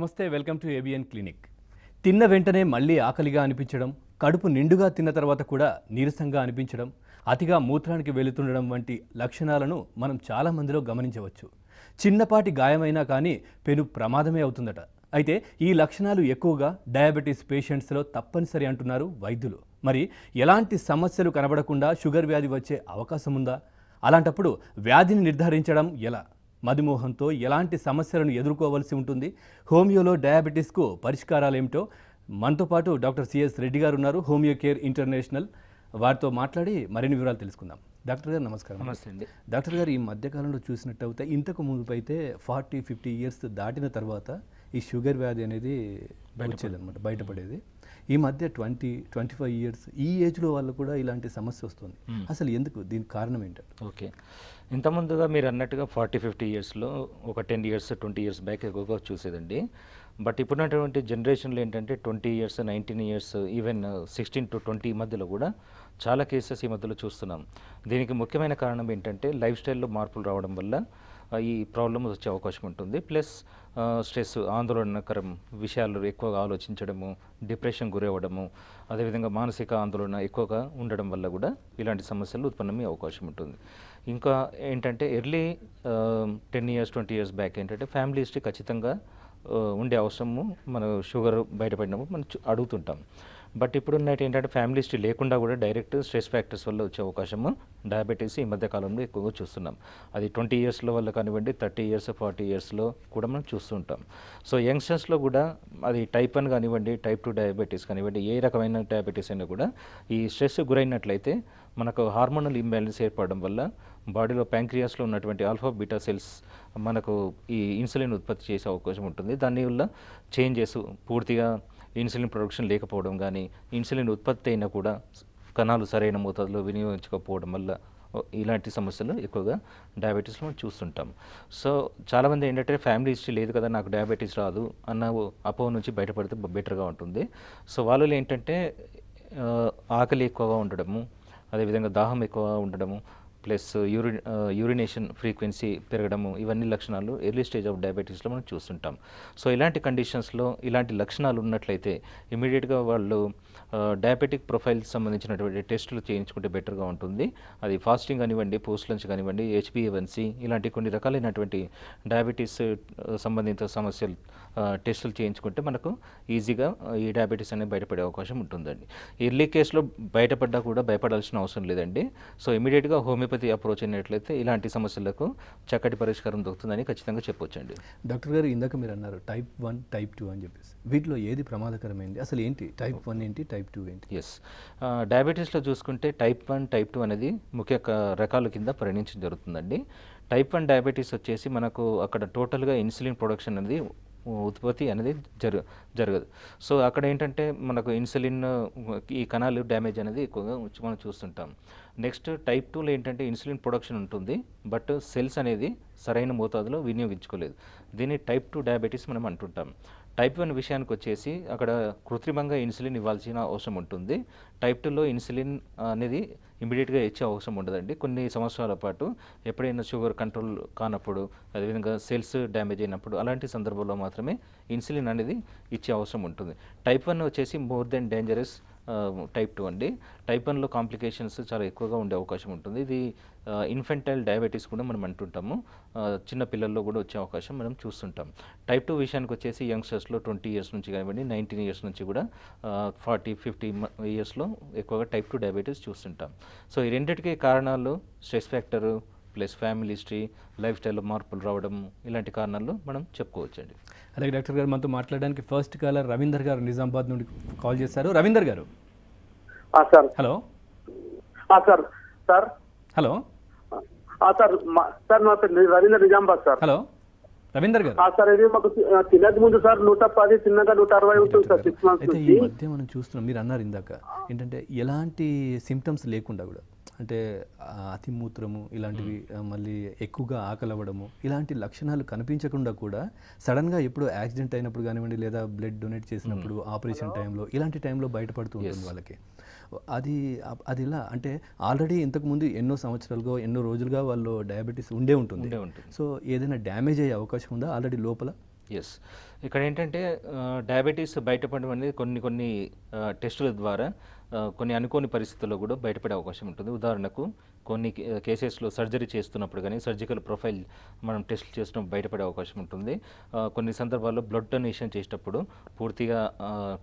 నమస్తే welcome to ABN clinic తిన్న వెంటనే మళ్ళీ ఆకలిగా అనిపించడం కడుపు నిండుగా తిన్న తర్వాత కూడా నీరసంగా అనిపించడం అతిగా మూత్రానికి వెళుతుండడం వంటి లక్షణాలను మనం చాలామందిలో గమనించవచ్చు చిన్నపాటి గాయమైనా కానీ పెను ప్రమాదమే అవుతుందట అయితే ఈ లక్షణాలు ఎక్కువగా డయాబెటీస్ పేషెంట్స్లో తప్పనిసరి అంటున్నారు వైద్యులు మరి ఎలాంటి సమస్యలు కనబడకుండా షుగర్ వ్యాధి వచ్చే అవకాశం ఉందా అలాంటప్పుడు వ్యాధిని నిర్ధారించడం ఎలా మధుమోహంతో ఎలాంటి సమస్యలను ఎదుర్కోవలసి ఉంటుంది హోమియోలో డయాబెటీస్కు పరిష్కారాలు ఏమిటో మనతో పాటు డాక్టర్ సిఎస్ రెడ్డి గారు ఉన్నారు హోమియో కేర్ ఇంటర్నేషనల్ వారితో మాట్లాడి మరిన్ని వివరాలు తెలుసుకుందాం డాక్టర్ గారు నమస్కారం నమస్తే అండి డాక్టర్ గారు ఈ మధ్యకాలంలో చూసినట్టయితే ఇంతకు ముందు అయితే ఫార్టీ ఫిఫ్టీ ఇయర్స్ దాటిన తర్వాత ఈ షుగర్ వ్యాధి అనేది వచ్చేదనమాట బయటపడేది ఈ మధ్య ట్వంటీ ట్వంటీ ఫైవ్ ఇయర్స్ ఈ ఏజ్లో వాళ్ళు కూడా ఇలాంటి సమస్య వస్తుంది అసలు ఎందుకు దీనికి కారణం ఏంటంటే ఓకే ఇంతకుముందుగా మీరు అన్నట్టుగా ఫార్టీ ఫిఫ్టీ ఇయర్స్లో ఒక ten years twenty years back ఎక్కువగా చూసేదండి బట్ ఇప్పుడున్నటువంటి జనరేషన్లో ఏంటంటే twenty years nineteen years even sixteen to twenty మధ్యలో కూడా చాలా కేసెస్ ఈ మధ్యలో చూస్తున్నాం దీనికి ముఖ్యమైన కారణం ఏంటంటే లైఫ్ స్టైల్లో మార్పులు రావడం వల్ల ఈ ప్రాబ్లమ్స్ వచ్చే అవకాశం ఉంటుంది ప్లస్ స్ట్రెస్ ఆందోళనకరం విషయాలు ఎక్కువగా ఆలోచించడము డిప్రెషన్ గురవ్వడము అదేవిధంగా మానసిక ఆందోళన ఎక్కువగా ఉండడం వల్ల కూడా ఇలాంటి సమస్యలు ఉత్పన్నమయ్యే అవకాశం ఉంటుంది ఇంకా ఏంటంటే early ten years twenty years back ఏంటంటే ఫ్యామిలీ హిస్టరీ ఖచ్చితంగా ఉండే అవసరము మన షుగర్ బయటపడినప్పుడు మనం అడుగుతుంటాం బట్ ఇప్పుడు ఉన్నట్టు ఏంటంటే ఫ్యామిలీ హిస్టరీ లేకుండా కూడా డైరెక్ట్ స్ట్రెస్ ఫ్యాక్టర్స్ వల్ల వచ్చే అవకాశము డయాబెటీస్ ఈ మధ్య కాలంలో ఎక్కువగా చూస్తున్నాం అది ట్వంటీ ఇయర్స్లో వల్ల కానివ్వండి థర్టీ ఇయర్స్ ఫార్టీ ఇయర్స్లో కూడా మనం చూస్తుంటాం సో యంగ్స్టర్స్లో కూడా అది టైప్ వన్ కానివ్వండి టైప్ టూ డయాబెటీస్ కానివ్వండి ఏ రకమైన డయాబెటీస్ అయినా కూడా ఈ స్ట్రెస్ గురైనట్లయితే మనకు హార్మోనల్ ఇంబ్యాలెన్స్ ఏర్పడడం వల్ల బాడీలో ప్యాంక్రియాస్లో ఉన్నటువంటి ఆల్ఫా బీటా సెల్స్ మనకు ఈ ఇన్సులిన్ ఉత్పత్తి చేసే అవకాశం ఉంటుంది దానివల్ల చేంజెస్ పూర్తిగా ఇన్సులిన్ ప్రొడక్షన్ లేకపోవడం కానీ ఇన్సులిన్ ఉత్పత్తి అయినా కూడా కణాలు సరైన మోతాదులో వినియోగించకపోవడం వల్ల ఇలాంటి సమస్యలు ఎక్కువగా డయాబెటీస్లో మనం చూస్తుంటాం సో చాలామంది ఏంటంటే ఫ్యామిలీ హిస్టరీ లేదు కదా నాకు డయాబెటీస్ రాదు అన్న అపో నుంచి బయటపడితే బెటర్గా ఉంటుంది సో వాళ్ళు ఏంటంటే ఆకలి ఎక్కువగా ఉండడము అదేవిధంగా దాహం ఎక్కువగా ఉండడము ప్లస్ యూరి యూరినేషన్ ఫ్రీక్వెన్సీ పెరగడము ఇవన్నీ లక్షణాలు ఎర్లీ స్టేజ్ ఆఫ్ డయాబెటీస్లో మనం చూస్తుంటాం సో ఇలాంటి కండిషన్స్లో ఇలాంటి లక్షణాలు ఉన్నట్లయితే ఇమీడియట్గా వాళ్ళు డయాబెటిక్ ప్రొఫైల్ సంబంధించినటువంటి టెస్టులు చేయించుకుంటే బెటర్గా ఉంటుంది అది ఫాస్టింగ్ కానివ్వండి పోస్ట్ లంచ్ కానివ్వండి హెచ్బిఎవన్సీ ఇలాంటి కొన్ని రకాలైనటువంటి డయాబెటీస్ సంబంధిత సమస్యలు టెస్టులు చేయించుకుంటే మనకు ఈజీగా ఈ డయాబెటీస్ అనేది బయటపడే అవకాశం ఉంటుందండి ఎర్లీ కేసులో బయటపడ్డా కూడా భయపడాల్సిన అవసరం లేదండి సో ఇమీడియట్గా హోమియోపతి అప్రోచ్ అయినట్లయితే ఇలాంటి సమస్యలకు చక్కటి పరిష్కారం దొరుకుతుందని ఖచ్చితంగా చెప్పొచ్చండి డాక్టర్ గారు ఇందాక మీరు అన్నారు టైప్ వన్ టైప్ టూ అని చెప్పేసి వీటిలో ఏది ప్రమాదకరమైంది అసలు ఏంటి టైప్ వన్ ఏంటి టైప్ టూ ఏంటి ఎస్ డయాబెటీస్లో చూసుకుంటే టైప్ వన్ టైప్ టూ అనేది ముఖ్య రకాల కింద పరిణించడం జరుగుతుందండి టైప్ వన్ డయాబెటీస్ వచ్చేసి మనకు అక్కడ టోటల్గా ఇన్సులిన్ ప్రొడక్షన్ అనేది ఉత్పత్తి అనేది జరు జరగదు సో అక్కడ ఏంటంటే మనకు ఇన్సులిన్ ఈ కణాలు డ్యామేజ్ అనేది ఎక్కువగా మనం చూస్తుంటాం నెక్స్ట్ టైప్ టూలో ఏంటంటే ఇన్సులిన్ ప్రొడక్షన్ ఉంటుంది బట్ సెల్స్ అనేది సరైన మోతాదులో వినియోగించుకోలేదు దీన్ని టైప్ టూ డయాబెటీస్ మనం అంటుంటాం టైప్ వన్ విషయానికి వచ్చేసి అక్కడ కృత్రిమంగా ఇన్సులిన్ ఇవ్వాల్సిన అవసరం ఉంటుంది టైప్ టూలో ఇన్సులిన్ అనేది ఇమీడియట్గా ఇచ్చే అవసరం ఉండదండి కొన్ని సంవత్సరాల పాటు ఎప్పుడైనా షుగర్ కంట్రోల్ కానప్పుడు అదేవిధంగా సెల్స్ డ్యామేజ్ అయినప్పుడు అలాంటి సందర్భంలో మాత్రమే ఇన్సులిన్ అనేది ఇచ్చే అవసరం ఉంటుంది టైప్ వన్ వచ్చేసి more than dangerous type two అండి టైప్ వన్లో కాంప్లికేషన్స్ చాలా ఎక్కువగా ఉండే అవకాశం ఉంటుంది ఇది ఇన్ఫెంటైల్ డయాబెటీస్ కూడా మనం అంటుంటాము చిన్న పిల్లల్లో కూడా వచ్చే అవకాశం మనం చూస్తుంటాం టైప్ టూ విషయానికి వచ్చేసి యంగ్స్టర్స్లో ట్వంటీ ఇయర్స్ నుంచి కానివ్వండి నైన్టీన్ ఇయర్స్ నుంచి కూడా ఫార్టీ ఫిఫ్టీ ఇయర్స్లో ఎక్కువగా టైప్ టూ డయాబెటీస్ చూస్తుంటాం సో ఈ రెండింటికి కారణాలు stress factor plus family history life స్టైల్లో మార్పులు రావడం ఇలాంటి కారణాలు మనం చెప్పుకోవచ్చండి అలాగే డాక్టర్ గారు మనతో మాట్లాడడానికి ఫస్ట్ కాలర్ రవీందర్ గారు నిజామాబాద్ నుండి కాల్ చేశారు Ravinder garu sir hello sir sir hello sir sir నా పేరు Ravinder Nizamabad sir hello Ravinder garu sir ఇది మాకు తినక ముందు సార్ నూట పది తిన్నగా నూట అరవై ఉంటుంది సార్ సిక్స్ మంత్స్ అయితే ఈ మధ్య మనం చూస్తున్నాం మీరు అన్నారు ఇందాక ఏంటంటే ఎలాంటి సిమ్టమ్స్ లేకుండా కూడా అంటే అతి మూత్రము ఇలాంటివి మళ్ళీ ఎక్కువగా ఆకలవడము ఇలాంటి లక్షణాలు కనిపించకుండా కూడా సడన్గా ఎప్పుడు యాక్సిడెంట్ అయినప్పుడు కానివ్వండి లేదా బ్లడ్ డొనేట్ చేసినప్పుడు ఆపరేషన్ టైంలో ఇలాంటి టైంలో బయటపడుతూ ఉంటుంది వాళ్ళకి అది అది ఇలా అంటే ఆల్రెడీ ఇంతకుముందు ఎన్నో సంవత్సరాలుగా ఎన్నో రోజులుగా వాళ్ళు డయాబెటీస్ ఉండే ఉంటుంది సో ఏదైనా డ్యామేజ్ అయ్యే అవకాశం ఉందా ఆల్రెడీ లోపల ఎస్ ఇక్కడ ఏంటంటే డయాబెటీస్ బయటపడడం అనేది కొన్ని కొన్ని టెస్టుల ద్వారా కొన్ని అనుకోని పరిస్థితుల్లో కూడా బయటపడే అవకాశం ఉంటుంది ఉదాహరణకు కొన్ని కేసెస్లో సర్జరీ చేస్తున్నప్పుడు కానీ సర్జికల్ ప్రొఫైల్ మనం టెస్ట్ చేసినప్పుడు బయటపడే అవకాశం ఉంటుంది కొన్ని సందర్భాల్లో బ్లడ్ డొనేషన్ చేసేటప్పుడు పూర్తిగా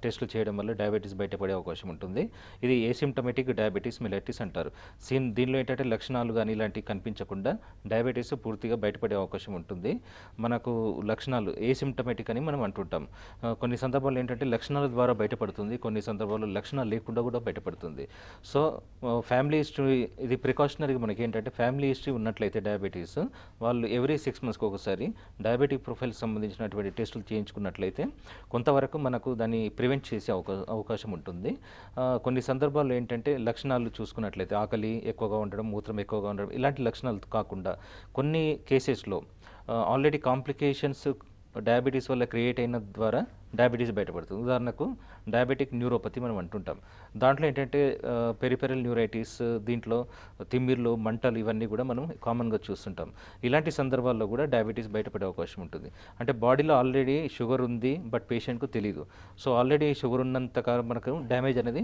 టెస్టులు చేయడం వల్ల డయాబెటీస్ బయటపడే అవకాశం ఉంటుంది ఇది ఏసిమ్టమెటిక్ డయాబెటీస్ మిలటిస్ అంటారు సీన్ దీనిలో ఏంటంటే లక్షణాలు కానీ ఇలాంటివి కనిపించకుండా డయాబెటీస్ పూర్తిగా బయటపడే అవకాశం ఉంటుంది మనకు లక్షణాలు ఏసిమ్టమెటిక్ అని మనం అంటుంటాం కొన్ని సందర్భాల్లో ఏంటంటే లక్షణాల ద్వారా బయటపడుతుంది కొన్ని సందర్భాల్లో లక్షణాలు లేకుండా కూడా బయటపడుతుంది సో ఫ్యామిలీ ఇది ప్రికాషన్ ప్రికాషనరీగా మనకి ఏంటంటే ఫ్యామిలీ హిస్టరీ ఉన్నట్లయితే డయాబెటీస్ వాళ్ళు ఎవ్రీ సిక్స్ మంత్స్కి ఒకసారి డయాబెటిక్ ప్రొఫైల్ సంబంధించినటువంటి టెస్టులు చేయించుకున్నట్లయితే కొంతవరకు మనకు దాన్ని ప్రివెంట్ చేసే అవకాశం ఉంటుంది కొన్ని సందర్భాల్లో ఏంటంటే లక్షణాలు చూసుకున్నట్లయితే ఆకలి ఎక్కువగా ఉండడం మూత్రం ఎక్కువగా ఉండడం ఇలాంటి లక్షణాలు కాకుండా కొన్ని కేసెస్లో ఆల్రెడీ కాంప్లికేషన్స్ డయాబెటీస్ వల్ల క్రియేట్ అయిన ద్వారా డయాబెటీస్ బయటపడుతుంది ఉదాహరణకు డయాబెటిక్ న్యూరోపతి మనం అంటుంటాం దాంట్లో ఏంటంటే పెరిపెరల్ న్యూరైటిస్ దీంట్లో తిమ్మిర్లు మంటలు ఇవన్నీ కూడా మనం కామన్గా చూస్తుంటాం ఇలాంటి సందర్భాల్లో కూడా డయాబెటీస్ బయటపడే అవకాశం ఉంటుంది అంటే బాడీలో ఆల్రెడీ షుగర్ ఉంది బట్ పేషెంట్కు తెలియదు సో ఆల్రెడీ షుగర్ ఉన్నంతకాలం మనకు డ్యామేజ్ అనేది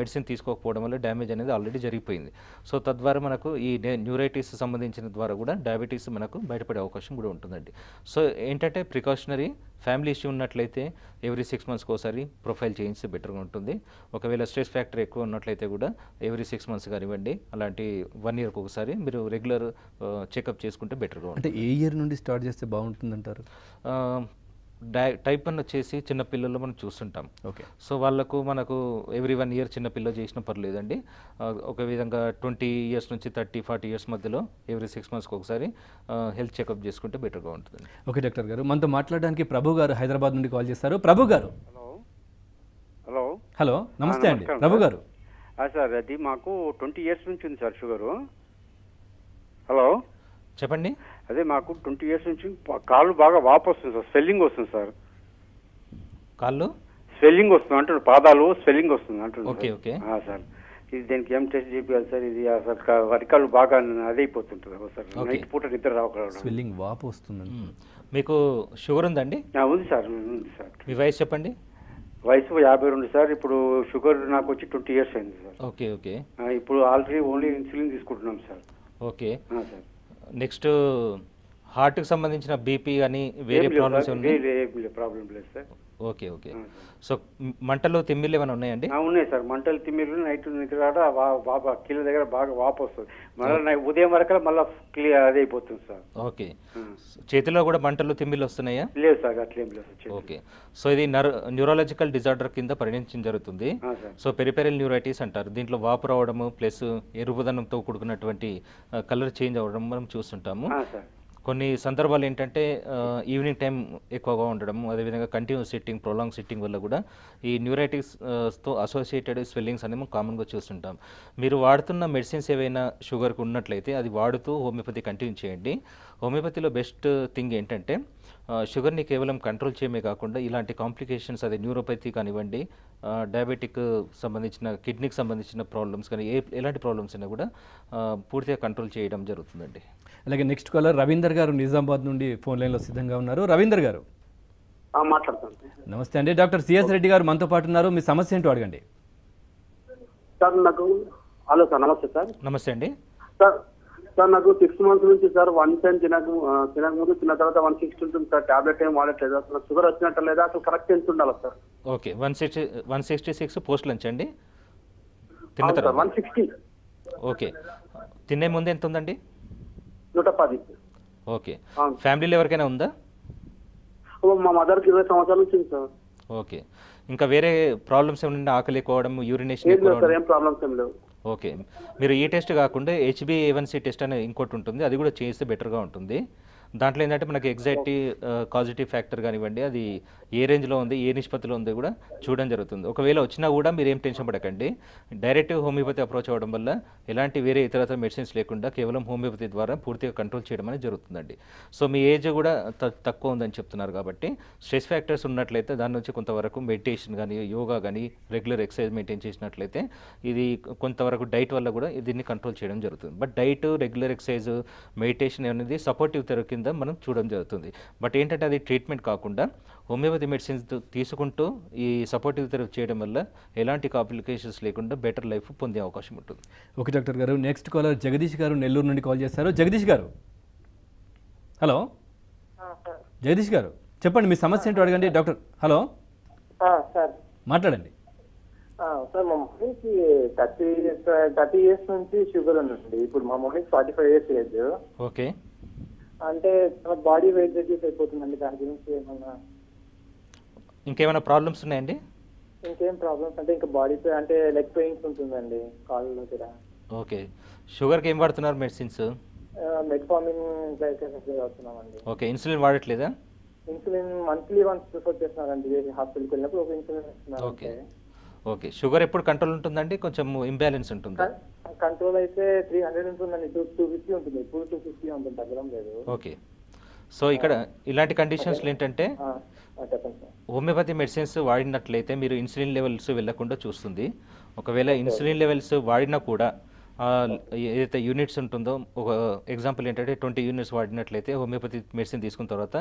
మెడిసిన్ తీసుకోకపోవడం వల్ల డ్యామేజ్ అనేది ఆల్రెడీ జరిగిపోయింది సో తద్వారా మనకు ఈ న్యూరైటిస్ సంబంధించిన ద్వారా కూడా డయాబెటీస్ మనకు బయటపడే అవకాశం కూడా ఉంటుందండి సో ఏంటంటే ప్రికాషనరీ ఫ్యామిలీ ఇష్యూ ఉన్నట్లయితే ఎవ్రీ సిక్స్ మంత్స్కి ఒకసారి ప్రొఫైల్ చేయించి బెటర్గా ఉంటుంది ఒకవేళ స్ట్రెస్ ఫ్యాక్టర్ ఎక్కువ ఉన్నట్లయితే కూడా ఎవ్రీ సిక్స్ మంత్స్ కానివ్వండి అలాంటి వన్ ఇయర్కి ఒకసారి మీరు రెగ్యులర్ చెకప్ చేసుకుంటే బెటర్గా ఉంటుంది అంటే ఏ ఇయర్ నుండి స్టార్ట్ చేస్తే బాగుంటుందంటారు డై టైప్ వన్ వచ్చేసి చిన్న మనం చూస్తుంటాం ఓకే సో వాళ్ళకు మనకు ఎవ్రీ వన్ ఇయర్ చిన్న చేసిన పర్లేదండి ఒక విధంగా ట్వంటీ ఇయర్స్ నుంచి థర్టీ ఫార్టీ ఇయర్స్ మధ్యలో ఎవ్రీ సిక్స్ మంత్స్కి ఒకసారి హెల్త్ చెకప్ చేసుకుంటే బెటర్గా ఉంటుంది ఓకే డాక్టర్ గారు మనతో మాట్లాడడానికి ప్రభు గారు హైదరాబాద్ నుండి కాల్ చేస్తారు ప్రభు గారు హలో హలో నమస్తే అండి ప్రభు గారు సార్ అది మాకు ట్వంటీ ఇయర్స్ నుంచి ఉంది సార్ షుగరు హలో చెప్పండి అదే మాకు ట్వంటీ ఇయర్స్ నుంచి కాళ్ళు బాగా వాపు వస్తుంది సార్ స్వెల్లింగ్ వస్తుంది సార్ కాళ్ళు స్వెల్లింగ్ వస్తుంది అంటున్నాడు పాదాలు స్వెల్లింగ్ వస్తుంది అంటున్నాడు సార్ ఇది దీనికి ఏం టెస్ట్ చేయాలి సార్ ఇది అసలు వరికాలు బాగా అదైపోతుంటుంది సార్ నైట్ పూట నిద్ర రావకూడదు స్వెల్లింగ్ వాపు వస్తుంది మీకు షుగర్ ఉందండి ఉంది సార్ ఉంది సార్ మీ వయసు చెప్పండి వయసు యాభై రెండు సార్ ఇప్పుడు షుగర్ నాకు వచ్చి ట్వంటీ ఇయర్స్ అయింది సార్ ఓకే ఓకే ఇప్పుడు ఆల్రెడీ ఓన్లీ ఇన్సులిన్ తీసుకుంటున్నాం సార్ ఓకే సార్ నెక్స్ట్ హార్ట్కి సంబంధించిన బీపీ కానీ వేరే ప్రాబ్లమ్స్ ప్రాబ్లం లేదు సార్ ఓకే ఓకే సో మంటలు తిమ్మిర్లు ఏమైనా ఉన్నాయండి ఉన్నాయి సార్ మంటలు తిమ్మిర్లు నైట్ నిద్ర బాబా కీళ్ళ దగ్గర బాగా వాపు వస్తుంది మళ్ళీ ఉదయం వరకు మళ్ళీ క్లియర్ అది అయిపోతుంది సార్ ఓకే చేతిలో కూడా మంటలు తిమ్మిర్లు వస్తున్నాయా లేదు సార్ అట్లేం లేదు ఓకే సో ఇది న్యూరాలజికల్ డిజార్డర్ కింద పరిణించడం జరుగుతుంది సో పెరిపెరల్ న్యూరైటీస్ అంటారు దీంట్లో వాపు రావడము ప్లస్ ఎరుపుదనంతో కూడుకున్నటువంటి కలర్ చేంజ్ అవ్వడం మనం చూస్తుంటాము కొన్ని సందర్భాలు ఏంటంటే ఈవినింగ్ టైం ఎక్కువగా ఉండడం అదేవిధంగా కంటిన్యూస్ సిట్టింగ్ ప్రొలాంగ్ సిట్టింగ్ వల్ల కూడా ఈ న్యూరైటిక్స్తో అసోసియేటెడ్ స్వెల్లింగ్స్ అనేది మనం కామన్గా చూస్తుంటాం మీరు వాడుతున్న మెడిసిన్స్ ఏవైనా షుగర్కి ఉన్నట్లయితే అది వాడుతూ హోమియోపతి కంటిన్యూ చేయండి హోమియోపతిలో బెస్ట్ థింగ్ ఏంటంటే షుగర్ని కేవలం కంట్రోల్ చేయమే కాకుండా ఇలాంటి కాంప్లికేషన్స్ అదే న్యూరోపతి కానివ్వండి డయాబెటిక్ సంబంధించిన కిడ్నీకి సంబంధించిన ప్రాబ్లమ్స్ కానీ ఏ ఎలాంటి ప్రాబ్లమ్స్ అయినా కూడా పూర్తిగా కంట్రోల్ చేయడం జరుగుతుందండి అలాగే నెక్స్ట్ కాలర్ రవీందర్ గారు నిజామాబాద్ నుండి ఫోన్ లైన్లో సిద్ధంగా ఉన్నారు రవీందర్ గారు నమస్తే అండి డాక్టర్ సిఎస్ రెడ్డి గారు మనతో పాటు ఉన్నారు మీ సమస్య ఏంటో అడగండి సార్ నాకు హలో సార్ నమస్తే సార్ నమస్తే అండి సార్ సార్ నాకు సిక్స్ మంత్స్ నుంచి సార్ వన్ టైం తినక తినక ముందు తిన్న తర్వాత వన్ సిక్స్టీ ఉంటుంది సార్ టాబ్లెట్ ఏం వాడట్లేదు అసలు నాకు షుగర్ వచ్చినట్టు లేదా అసలు కరెక్ట్ ఎంత ఉండాలి sir okay one sixty one sixty six post lunch అండి తిన్న తర్వాత వన్ సిక్స్టీ ఓకే తినే ముందు ఎంత ఉందండి నూట పది ఓకే ఫ్యామిలీలో ఎవరికైనా ఉందా ఓ, మా మదర్కి ఇరవై సంవత్సరాల నుంచి సార్ ఓకే ఇంకా వేరే ప్రాబ్లమ్స్ ఏమైనా ఆకలి ఎక్కువడం యూరినేషన్ ఏం ఏం ప్రాబ్లమ్స్ ఏం లేవు ఓకే మీరు ఈ టెస్ట్ కాకుండా హెచ్బీ ఏవన్సీ టెస్ట్ అనే ఇంకోటి ఉంటుంది అది కూడా చేస్తే బెటర్గా ఉంటుంది దాంట్లో ఏంటంటే మనకి ఎగ్జాక్ట్ కాజిటివ్ ఫ్యాక్టర్ కానివ్వండి అది ఏ రేంజ్లో ఉంది ఏ నిష్పత్తిలో ఉంది కూడా చూడడం జరుగుతుంది ఒకవేళ వచ్చినా కూడా మీరు ఏం టెన్షన్ పడకండి డైరెక్ట్ హోమియోపతి అప్రోచ్ అవ్వడం వల్ల ఎలాంటి వేరే ఇతరత మెడిసిన్స్ లేకుండా కేవలం హోమియోపతి ద్వారా పూర్తిగా కంట్రోల్ చేయడం అనేది జరుగుతుందండి సో మీ ఏజ్ కూడా తక్కువ ఉందని చెప్తున్నారు కాబట్టి స్ట్రెస్ ఫ్యాక్టర్స్ ఉన్నట్లయితే దాని నుంచి కొంతవరకు మెడిటేషన్ కానీ యోగా కానీ రెగ్యులర్ ఎక్సర్సైజ్ మెయింటైన్ చేసినట్లయితే ఇది కొంతవరకు డైట్ వల్ల కూడా దీన్ని కంట్రోల్ చేయడం జరుగుతుంది but diet regular exercise meditation అనేది సపోర్టివ్ థెరపీ కింద మనం చూడడం జరుగుతుంది బట్ ఏంటంటే అది ట్రీట్మెంట్ కాకుండా హోమియోపతి మెడిసిన్స్ తీసుకుంటూ ఈ సపోర్టివ్ థెరపీ చేయడం వల్ల ఎలాంటి కాంప్లికేషన్స్ లేకుండా బెటర్ లైఫ్ పొందే అవకాశం ఉంటుంది okay doctor garu next caller Jagadish garu Nellore నుండి కాల్ చేస్తారు జగదీష్ గారు హలో జగదీష్ గారు చెప్పండి మీ సమస్య ఏంటో అడగండి డాక్టర్ హలో సార్ మాట్లాడండి సార్ మా మమ్మీకి థర్టీ థర్టీ ఇయర్స్ నుంచి షుగర్ ఉందండి ఇప్పుడు మా మమ్మీకి forty five years age okay అంటే చాలా బాడీ వెయిట్ రెడ్యూస్ అయిపోతుందండి దాని గురించి ఏమన్నా ఇంకేమైనా ప్రాబ్లమ్స్ ఉన్నాయండి ఇంకేం ప్రాబ్లమ్స్ అంటే ఇంకా బాడీ పెయిన్ అంటే లెగ్ పెయిన్స్ ఉంటుందండి కాళ్ళు దగ్గర ఓకే షుగర్కి ఏం వాడుతున్నారు మెడిసిన్స్ మెట్ఫార్మిన్ వాడుతున్నామండి ఓకే ఇన్సులిన్ వాడట్లేదా ఇన్సులిన్ మంత్లీ వన్స్ ప్రిఫర్ చేస్తున్నారండి హాస్పిటల్కి వెళ్ళినప్పుడు ఒక ఇన్సులిన్ ఓకే ఓకే షుగర్ ఎప్పుడు కంట్రోల్ ఉంటుందండి కొంచెం ఇంబ్యాలెన్స్ ఉంటుంది కంట్రోల్ అయితే త్రీ హండ్రెడ్ ఉంటుందండి టూ టూ ఫిఫ్టీ ఉంటుంది ఇప్పుడు టూ ఫిఫ్టీ ఉంటుంది తగ్గడం లేదు ఓకే సో ఇక్కడ ఇలాంటి కండిషన్స్ ఏంటంటే హోమియోపతి మెడిసిన్స్ వాడినట్లయితే మీరు ఇన్సులిన్ లెవెల్స్ వెళ్ళకుండా చూస్తుంది ఒకవేళ ఇన్సులిన్ లెవెల్స్ వాడినా కూడా ఏదైతే యూనిట్స్ ఉంటుందో ఒక ఎగ్జాంపుల్ ఏంటంటే ట్వంటీ యూనిట్స్ వాడినట్లయితే హోమియోపతి మెడిసిన్ తీసుకున్న తర్వాత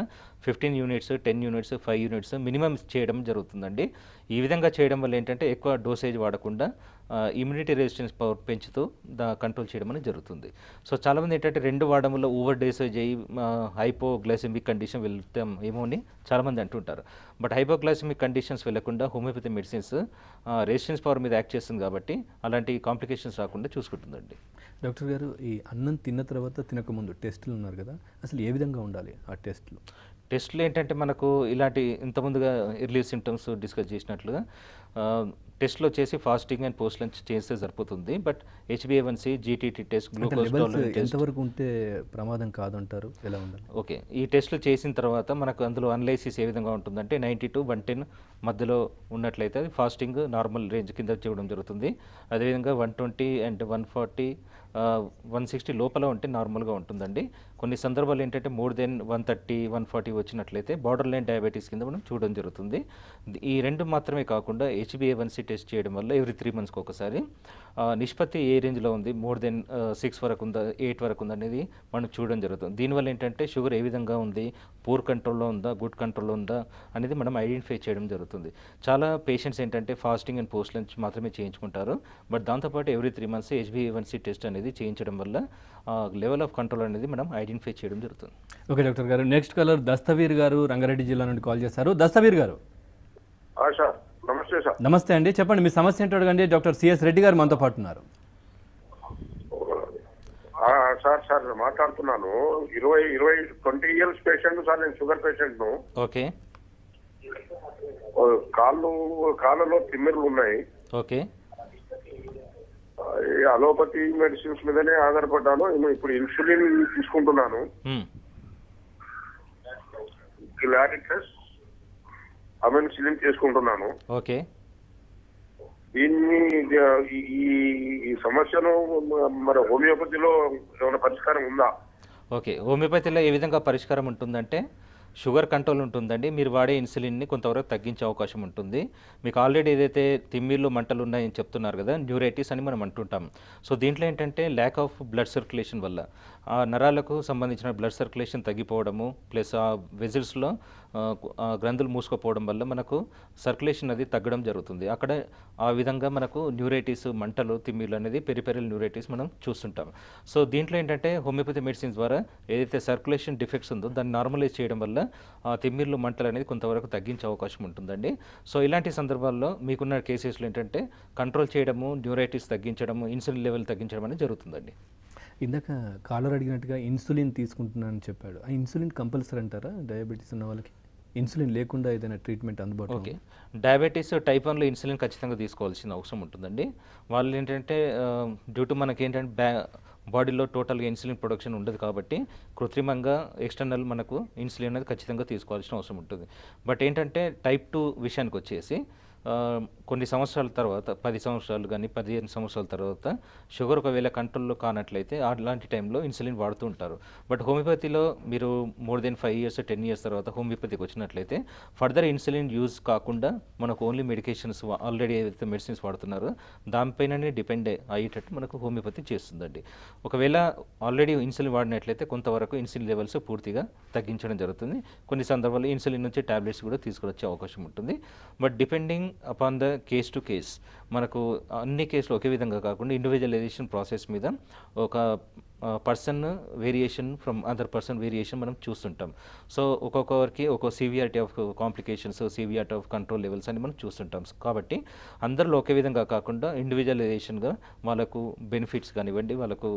fifteen units ten units five units minimum చేయడం జరుగుతుందండి ఈ విధంగా చేయడం వల్ల ఏంటంటే ఎక్కువ డోసేజ్ వాడకుండా ఇమ్యూనిటీ రెసిస్టెన్స్ పవర్ పెంచుతూ దా కంట్రోల్ చేయడం అనేది జరుగుతుంది సో చాలామంది ఏంటంటే రెండు వాడంలో ఓవర్ డోసేజ్ అయ్యి హైపోగ్లైసెమిక్ కండిషన్ వెళ్తాం ఏమో అని చాలామంది అంటుంటారు బట్ హైపోగ్లైసెమిక్ కండిషన్స్ వెళ్లకుండా హోమియోపతి మెడిసిన్స్ రెసిస్టెన్స్ పవర్ మీద యాక్ట్ చేస్తుంది కాబట్టి అలాంటి కాంప్లికేషన్స్ రాకుండా చూసుకుంటుంది ఉంటుందండి డాక్టర్ గారు ఈ అన్నం తిన్న తర్వాత తినకముందు టెస్టులు ఉన్నారు కదా అసలు ఏ విధంగా ఉండాలి ఆ టెస్ట్లు టెస్టులు ఏంటంటే మనకు ఇలాంటి ఇంతకుముందుగా ఎర్లీ సింటమ్స్ డిస్కస్ చేసినట్లుగా టెస్ట్లో చేసి ఫాస్టింగ్ అండ్ పోస్ట్ లంచ్ చేస్తే సరిపోతుంది బట్ హెచ్బిఎవన్సీ జీటీటీ టెస్ట్ గ్లూకోజ్ వరకు ఉంటే ప్రమాదం కాదంటారు ఎలా ఉండాలి ఓకే ఈ టెస్ట్లు చేసిన తర్వాత మనకు అందులో అనలైసిస్ ఏ విధంగా ఉంటుందంటే నైంటీ టు వన్ టెన్ మధ్యలో ఉన్నట్లయితే అది ఫాస్టింగ్ నార్మల్ రేంజ్ కింద చేయడం జరుగుతుంది అదేవిధంగా one twenty and one forty one sixty లోపల ఉంటే నార్మల్గా ఉంటుందండి కొన్ని సందర్భాలు ఏంటంటే more than one thirty one forty వచ్చినట్లయితే బార్డర్ లైన్ డయాబెటీస్ కింద మనం చూడడం జరుగుతుంది ఈ రెండు మాత్రమే కాకుండా హెచ్బిఏవన్సీ టెస్ట్ చేయడం వల్ల ఎవ్రీ త్రీ మంత్స్కి ఒకసారి నిష్పత్తి ఏ రేంజ్లో ఉంది మోర్ దెన్ సిక్స్ వరకు ఉందా ఎయిట్ వరకు ఉందా అనేది మనం చూడడం జరుగుతుంది దీనివల్ల ఏంటంటే షుగర్ ఏ విధంగా ఉంది పూర్ కంట్రోల్లో ఉందా గుడ్ కంట్రోల్లో ఉందా అనేది మనం ఐడెంటిఫై చేయడం జరుగుతుంది చాలా పేషెంట్స్ ఏంటంటే ఫాస్టింగ్ అండ్ పోస్ట్ లంచ్ మాత్రమే చేయించుకుంటారు బట్ దాంతోపాటు ఎవ్రీ త్రీ మంత్స్ హెచ్బిఏవన్సీ టెస్ట్ అనేది చేయించడం వల్ల లెవెల్ ఆఫ్ కంట్రోల్ అనేది మనం ఐడెంటిఫై చేయడం జరుగుతుంది okay doctor garu next caller Dastaveer garu Rangareddy జిల్లా నుండి కాల్ చేశారు దస్తవీర్ గారు నమస్తే సార్ నమస్తే అండి చెప్పండి మీ సమస్య ఏంటో అడగండి డాక్టర్ సిఎస్ రెడ్డి గారు మనతో పాటు ఉన్నారు సార్ సార్ మాట్లాడుతున్నాను ఇరవై ఇరవై ట్వంటీ ఇయర్స్ పేషెంట్ సార్ నేను షుగర్ పేషెంట్ ఓకే కాళ్ళు కాళ్ళలో తిమ్మిర్లు ఉన్నాయి ఓకే అలోపతి మెడిసిన్స్ మీదనే ఆధారపడ్డాను నేను ఇప్పుడు ఇన్సులిన్ తీసుకుంటున్నాను గ్లాడిటస్ అమెన్సిలిన్ తీసుకుంటున్నాను ఓకే దీన్ని ఈ సమస్యను మరి హోమియోపతిలో ఏమైనా పరిష్కారం ఉందా ఓకే హోమియోపతిలో ఏ విధంగా పరిష్కారం ఉంటుందంటే షుగర్ కంట్రోల్ ఉంటుందండి మీరు వాడే ఇన్సులిన్ని కొంతవరకు తగ్గించే అవకాశం ఉంటుంది మీకు ఆల్రెడీ ఏదైతే తిమ్మిళ్ళు మంటలు ఉన్నాయని చెప్తున్నారు కదా న్యూరైటిస్ అని మనం అంటుంటాం సో దీంట్లో ఏంటంటే ల్యాక్ ఆఫ్ బ్లడ్ సర్క్యులేషన్ వల్ల ఆ నరాలకు సంబంధించిన బ్లడ్ సర్క్యులేషన్ తగ్గిపోవడము ప్లస్ ఆ వెజిల్స్లో గ్రంథులు మూసుకుపోవడం వల్ల మనకు సర్క్యులేషన్ అది తగ్గడం జరుగుతుంది అక్కడ ఆ విధంగా మనకు న్యూరైటిస్ మంటలు తిమ్మిలు అనేది పెరిపెరల్ న్యూరైటిస్ మనం చూస్తుంటాం సో దీంట్లో ఏంటంటే హోమియోపతి మెడిసిన్ ద్వారా ఏదైతే సర్క్యులేషన్ డిఫెక్ట్స్ ఉందో దాన్ని నార్మలైజ్ చేయడం వల్ల ఆ తిమ్మిర్లు మంటలు అనేది కొంతవరకు తగ్గించే అవకాశం ఉంటుందండి సో ఇలాంటి సందర్భాల్లో మీకున్న కేసెస్లో ఏంటంటే కంట్రోల్ చేయడము న్యూరైటిస్ తగ్గించడము ఇన్సులిన్ లెవెల్ తగ్గించడం అనేది జరుగుతుందండి ఇందాక కాలర్ అడిగినట్టుగా ఇన్సులిన్ తీసుకుంటున్నానని చెప్పాడు ఆ ఇన్సులిన్ కంపల్సరీ అంటారా డయాబెటీస్ ఉన్న వాళ్ళకి ఇన్సులిన్ లేకుండా ఏదైనా ట్రీట్మెంట్ అందుబాటులో ఓకే డయాబెటీస్ టైప్ వన్లో ఇన్సులిన్ ఖచ్చితంగా తీసుకోవాల్సిన అవసరం ఉంటుందండి వాళ్ళు ఏంటంటే డ్యూ టు మనకి ఏంటంటే బ్యా బాడీలో టోటల్గా ఇన్సులిన్ ప్రొడక్షన్ ఉండదు కాబట్టి కృత్రిమంగా ఎక్స్టర్నల్ మనకు ఇన్సులిన్ అనేది ఖచ్చితంగా తీసుకోవాల్సిన అవసరం ఉంటుంది బట్ ఏంటంటే టైప్ టూ విషయానికి వచ్చేసి కొన్ని సంవత్సరాల తర్వాత పది సంవత్సరాలు కానీ పదిహేను సంవత్సరాల తర్వాత షుగర్ ఒకవేళ కంట్రోల్లో కానట్లయితే అలాంటి టైంలో ఇన్సులిన్ వాడుతూ ఉంటారు బట్ హోమియోపతిలో మీరు more than five years ten years తర్వాత హోమియోపతికి వచ్చినట్లయితే ఫర్దర్ ఇన్సులిన్ యూజ్ కాకుండా మనకు ఓన్లీ మెడికేషన్స్ ఆల్రెడీ ఏదైతే మెడిసిన్స్ వాడుతున్నారో దానిపైననే డిపెండ్ అయ్యేటట్టు మనకు హోమియోపతి చేస్తుందండి ఒకవేళ ఆల్రెడీ ఇన్సులిన్ వాడినట్లయితే కొంతవరకు ఇన్సులిన్ లెవెల్స్ పూర్తిగా తగ్గించడం జరుగుతుంది కొన్ని సందర్భాల్లో ఇన్సులిన్ నుంచి ట్యాబ్లెట్స్ కూడా తీసుకువచ్చే అవకాశం ఉంటుంది but depending upon the case to case మనకు అన్ని కేసులు ఒకే విధంగా కాకుండా ఇండివిజువలైజేషన్ ప్రాసెస్ మీద ఒక person variation from other person variation మనం చూస్తుంటాం సో ఒక్కొక్కరికి ఒక్కో severity of complications severity of control levels అని మనం చూస్తుంటాం కాబట్టి అందరిలో ఒకే విధంగా కాకుండా ఇండివిజువలైజేషన్గా వాళ్ళకు బెనిఫిట్స్ కానివ్వండి వాళ్ళకు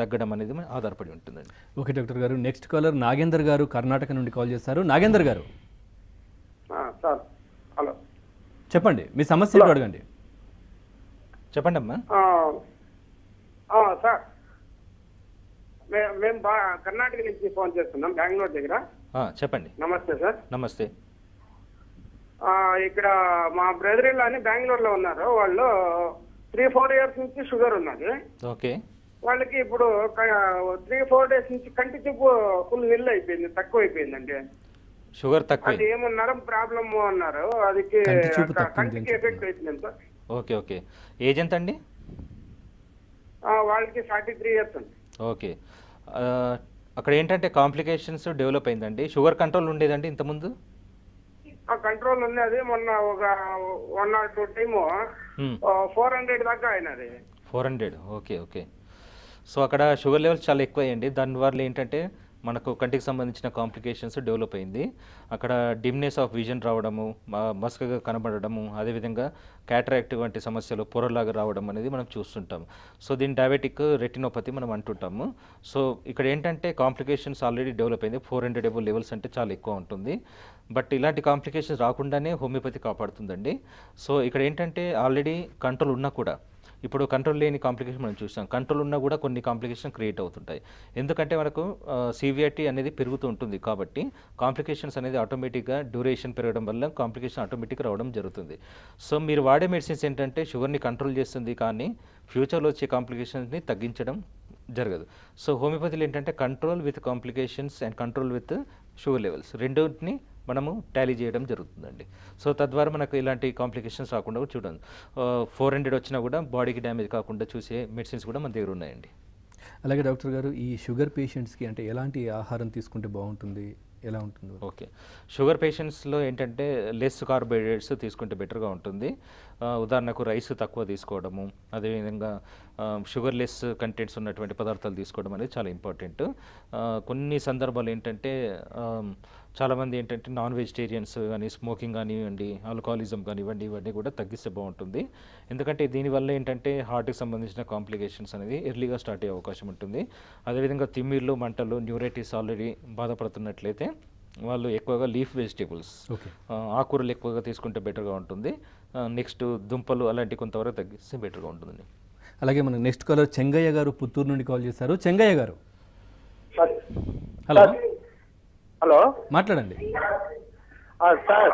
తగ్గడం అనేది ఆధారపడి ఉంటుందండి okay doctor garu next caller Nagender garu Karnataka నుండి కాల్ చేస్తారు నాగేందర్ గారు సార్ చెప్పండి మీ సమస్య అడగండి చెప్పండి అమ్మా సార్ మేము కర్ణాటక నుంచి ఫోన్ చేస్తున్నాం బెంగళూరు దగ్గర చెప్పండి నమస్తే సార్ నమస్తే ఇక్కడ మా బ్రదర్ అని బెంగళూరులో ఉన్నారు వాళ్ళు త్రీ ఫోర్ ఇయర్స్ నుంచి షుగర్ ఉన్నది ఓకే వాళ్ళకి ఇప్పుడు త్రీ ఫోర్ డేస్ నుంచి కంటి చూపు ఫుల్ నిల్ అయిపోయింది తక్కువ అయిపోయిందండి షుగర్ తక్కువ ఏమన్నారు ప్రాబ్లమ్ అన్నారు అది ఓకే ఓకే ఏజ్ ఎంత అండి వాళ్ళకి ఫార్టీ త్రీ ఇయర్స్ అండి ఓకే అక్కడ ఏంటంటే కాంప్లికేషన్స్ డెవలప్ అయిందండి షుగర్ కంట్రోల్ ఉండేదండి ఇంతకుముందు కంట్రోల్ ఉంది అది మొన్న ఒక one or two time four hundred దాకా అయినది four hundred okay okay so అక్కడ షుగర్ లెవెల్స్ చాలా ఎక్కువ అయ్యండి దానివల్ల ఏంటంటే మనకు కంటికి సంబంధించిన కాంప్లికేషన్స్ డెవలప్ అయింది అక్కడ డిమ్నెస్ ఆఫ్ విజన్ రావడము మసకగా కనబడడము అదేవిధంగా క్యాటరాక్ట్ వంటి సమస్యలు పొరలాగా రావడం అనేది మనం చూస్తుంటాం సో దీని డయాబెటిక్ రెటినోపతి మనం అంటుంటాము సో ఇక్కడ ఏంటంటే కాంప్లికేషన్స్ ఆల్రెడీ డెవలప్ అయింది ఫోర్ హండ్రెడ్ ఎబో లెవెల్స్ అంటే చాలా ఎక్కువ ఉంటుంది బట్ ఇలాంటి కాంప్లికేషన్స్ రాకుండానే హోమియోపతి కాపాడుతుందండి సో ఇక్కడ ఏంటంటే ఆల్రెడీ కంట్రోల్ ఉన్నా కూడా ఇప్పుడు కంట్రోల్ లేని కాంప్లికేషన్ మనం చూస్తాం కంట్రోల్ ఉన్నా కూడా కొన్ని కాంప్లికేషన్ క్రియేట్ అవుతుంటాయి ఎందుకంటే మనకు సివియారిటీ అనేది పెరుగుతూ ఉంటుంది కాబట్టి కాంప్లికేషన్స్ అనేది ఆటోమేటిక్గా డ్యూరేషన్ పెరగడం వల్ల కాంప్లికేషన్ ఆటోమేటిక్గా రావడం జరుగుతుంది సో మీరు వాడే మెడిసిన్స్ ఏంటంటే షుగర్ని కంట్రోల్ చేస్తుంది కానీ ఫ్యూచర్లో వచ్చే కాంప్లికేషన్స్ని తగ్గించడం జరగదు సో హోమియోపతిలో ఏంటంటే control with complications and control with sugar levels రెండింటిని మనము టాలీ చేయడం జరుగుతుందండి సో తద్వారా మనకు ఇలాంటి కాంప్లికేషన్స్ రాకుండా చూడండి ఫోర్ హండ్రెడ్ వచ్చినా కూడా బాడీకి డ్యామేజ్ కాకుండా చూసే మెడిసిన్స్ కూడా మన దగ్గర ఉన్నాయండి అలాగే డాక్టర్ గారు ఈ షుగర్ పేషెంట్స్కి అంటే ఎలాంటి ఆహారం తీసుకుంటే బాగుంటుంది ఎలా ఉంటుంది ఓకే షుగర్ పేషెంట్స్లో ఏంటంటే లెస్ కార్బోహైడ్రేట్స్ తీసుకుంటే బెటర్గా ఉంటుంది ఉదాహరణకు రైస్ తక్కువ తీసుకోవడము అదేవిధంగా షుగర్ లెస్ కంటెంట్స్ ఉన్నటువంటి పదార్థాలు తీసుకోవడం అనేది చాలా ఇంపార్టెంట్ కొన్ని సందర్భాలు ఏంటంటే చాలామంది ఏంటంటే నాన్ వెజిటేరియన్స్ కానీ స్మోకింగ్ కానివ్వండి ఆల్కహాలిజం కానివ్వండి ఇవన్నీ కూడా తగ్గిస్తే బాగుంటుంది ఎందుకంటే దీనివల్ల ఏంటంటే హార్ట్కి సంబంధించిన కాంప్లికేషన్స్ అనేది ఎర్లీగా స్టార్ట్ అయ్యే అవకాశం ఉంటుంది అదేవిధంగా తిమ్మిర్లు మంటలు న్యూరైటిస్ ఆల్రెడీ బాధపడుతున్నట్లయితే వాళ్ళు ఎక్కువగా లీఫ్ వెజిటేబుల్స్ ఆకుకూరలు ఎక్కువగా తీసుకుంటే బెటర్గా ఉంటుంది నెక్స్ట్ దుంపలు అలాంటి కొంతవరకు తగ్గిస్తే బెటర్గా ఉంటుంది అలాగే మనకు నెక్స్ట్ కాలర్ చెంగయ్య గారు పుత్తూరు నుండి కాల్ చేశారు చెంగయ్య గారు హలో హలో మాట్లాడండి సార్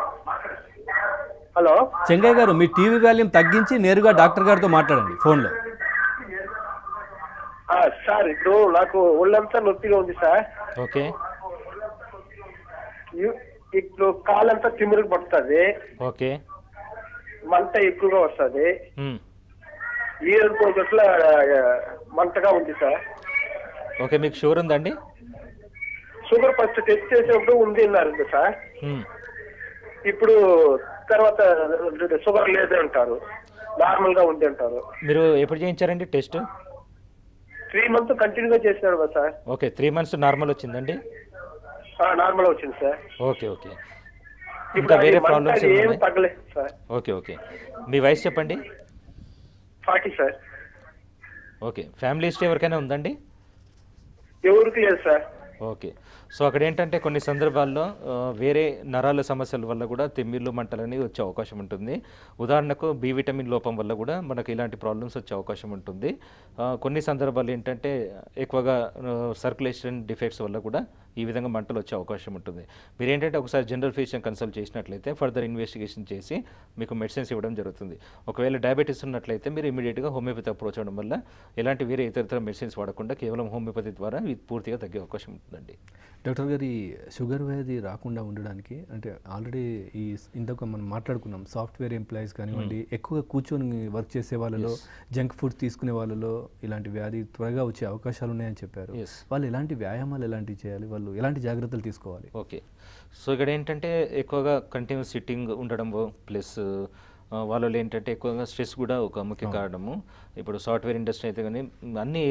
హలో చెంగయ్య గారు మీ టీవీ వాల్యూమ్ తగ్గించి నేరుగా డాక్టర్ గారితో మాట్లాడండి ఫోన్లో సార్ ఇప్పుడు నాకు ఒళ్ళంతా నొప్పిగా ఉంది సార్ ఓకే ఇప్పుడు కాలంతా తిమ్మిరికి పడుతుంది ఓకే మంట ఎక్కువగా వస్తుంది ఈ అనుకోగట్ల మంటగా ఉంది సార్ ఓకే మీకు షూర్ ఉందండి షుగర్ ఫస్ట్ టెస్ట్ చేసేటప్పుడు ఉంది అన్నారు సార్ ఇప్పుడు తర్వాత షుగర్ లేదు అంటారు నార్మల్ గా ఉంది అంటారు మీరు ఎప్పుడు చేయించారండి టెస్ట్ త్రీ మంత్స్ కంటిన్యూగా చేసినారు కదా sir okay three months normal వచ్చిందండి నార్మల్ వచ్చింది సార్ ఓకే ఓకే ఇంకా వేరే ప్రాబ్లమ్స్ తగ్గలేదు సార్ ఓకే ఓకే మీ వయసు చెప్పండి forty sir okay family history ఎవరికైనా ఉందండి ఎవరికి లేదు సార్ ఓకే సో అక్కడ ఏంటంటే కొన్ని సందర్భాల్లో వేరే నరాల సమస్యల వల్ల కూడా తిమ్మిళ్ళు మంటలు అనేవి వచ్చే అవకాశం ఉంటుంది ఉదాహరణకు బి విటమిన్ లోపం వల్ల కూడా మనకు ఇలాంటి ప్రాబ్లమ్స్ వచ్చే అవకాశం ఉంటుంది కొన్ని సందర్భాలు ఏంటంటే ఎక్కువగా సర్క్యులేషన్ డిఫెక్ట్స్ వల్ల కూడా ఈ విధంగా మంటలు వచ్చే అవకాశం ఉంటుంది మీరు ఏంటంటే ఒకసారి జనరల్ ఫిజిషియన్ కన్సల్ట్ చేసినట్లయితే ఫర్దర్ ఇన్వెస్టిగేషన్ చేసి మీకు మెడిసిన్స్ ఇవ్వడం జరుగుతుంది ఒకవేళ డయాబెటీస్ ఉన్నట్లయితే మీరు ఇమీడియట్గా హోమియోపతి అప్రోచ్ అవ్వడం వల్ల ఎలాంటి వేరే ఇతర ఇతర మెడిసిన్స్ వాడకుండా కేవలం హోమియోపతి ద్వారా పూర్తిగా తగ్గే అవకాశం ఉంటుందండి డాక్టర్ గారి షుగర్ వ్యాధి రాకుండా ఉండడానికి అంటే ఆల్రెడీ ఈ ఇంతకు మనం మాట్లాడుకున్నాం సాఫ్ట్వేర్ ఎంప్లాయీస్ కానివ్వండి hmm. ఎక్కువగా కూర్చొని వర్క్ చేసే వాళ్ళలో జంక్ ఫుడ్ తీసుకునే వాళ్ళలో ఇలాంటి వ్యాధి త్వరగా వచ్చే అవకాశాలు ఉన్నాయని చెప్పారు వాళ్ళు ఎలాంటి వ్యాయామాలు ఎలాంటివి చేయాలి వాళ్ళు ఎలాంటి జాగ్రత్తలు తీసుకోవాలి ఓకే సో ఇక్కడ ఏంటంటే ఎక్కువగా కంటిన్యూస్ సిట్టింగ్ ఉండడం ప్లస్ వాళ్ళు ఏంటంటే ఎక్కువగా స్ట్రెస్ కూడా ఒక ముఖ్య కారణము ఇప్పుడు సాఫ్ట్వేర్ ఇండస్ట్రీ అయితే కానీ అన్ని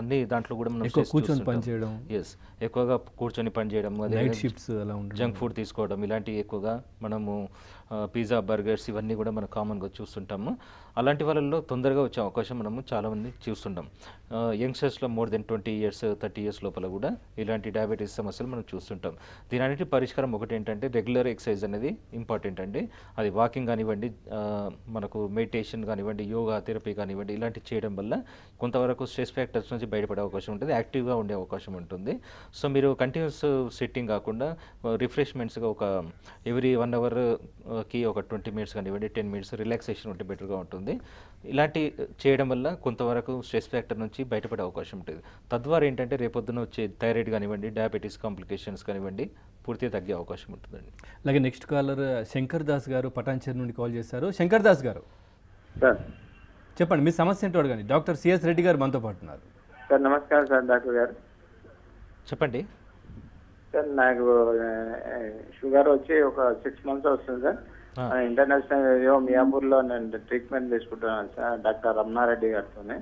అన్ని దాంట్లో కూడా మనం కూర్చొని పనిచేయడం ఎస్ ఎక్కువగా కూర్చొని పనిచేయడం నైట్ షిఫ్ట్స్ అలా జంక్ ఫుడ్ తీసుకోవడం ఇలాంటివి ఎక్కువగా మనము పిజ్జా బర్గర్స్ ఇవన్నీ కూడా మనం కామన్గా చూస్తుంటాము అలాంటి వాళ్ళల్లో తొందరగా వచ్చే అవకాశం మనము చాలామంది చూస్తుంటాం యంగ్స్టర్స్లో more than twenty years thirty years లోపల కూడా ఇలాంటి డయాబెటీస్ సమస్యలు మనం చూస్తుంటాం దీనికి పరిష్కారం ఒకటి ఏంటంటే రెగ్యులర్ ఎక్సర్సైజ్ అనేది ఇంపార్టెంట్ అండి అది వాకింగ్ కానివ్వండి మనకు మెడిటేషన్ కానివ్వండి యోగా థెరపీ కానివ్వండి ఇలాంటివి చేయడం వల్ల కొంతవరకు స్ట్రెస్ ఫ్యాక్టర్స్ నుంచి బయటపడే అవకాశం ఉంటుంది యాక్టివ్గా ఉండే అవకాశం ఉంటుంది సో మీరు కంటిన్యూస్ సిట్టింగ్ కాకుండా రిఫ్రెష్మెంట్స్గా ఒక ఎవ్రీ వన్ అవర్కి ఒక ట్వంటీ మినిట్స్ కానివ్వండి టెన్ మినిట్స్ రిలాక్సేషన్ ఉంటే బెటర్గా ఉంటుంది ఇలాంటి చేయడం వల్ల కొంతవరకు స్ట్రెస్ ఫ్యాక్టర్ నుంచి బయటపడే అవకాశం ఉంటుంది తద్వారా ఏంటంటే రేపొద్దున వచ్చే థైరాయిడ్ కానివ్వండి డయాబెటీస్ కాంప్లికేషన్స్ కానివ్వండి పూర్తిగా తగ్గే అవకాశం ఉంటుందండి అలాగే నెక్స్ట్ కాలర్ శంకర్ దాస్ గారు పటాన్చేరి నుండి కాల్ చేశారు శంకర్ దాస్ గారు సార్ చెప్పండి మీ సమస్య ఏంటో అడగండి డాక్టర్ సిఎస్ రెడ్డి గారు మనతో పాటు ఉన్నారు సార్ నమస్కారం సార్ డాక్టర్ గారు చెప్పండి సార్ నాకు షుగర్ వచ్చి ఒక సిక్స్ మంత్స్ వస్తుంది సార్ ఇంటర్నేషనల్ మియాపూర్ మియాపూర్లో నేను ట్రీట్మెంట్ తీసుకుంటున్నాను సార్ డాక్టర్ రమణారెడ్డి గారితోనే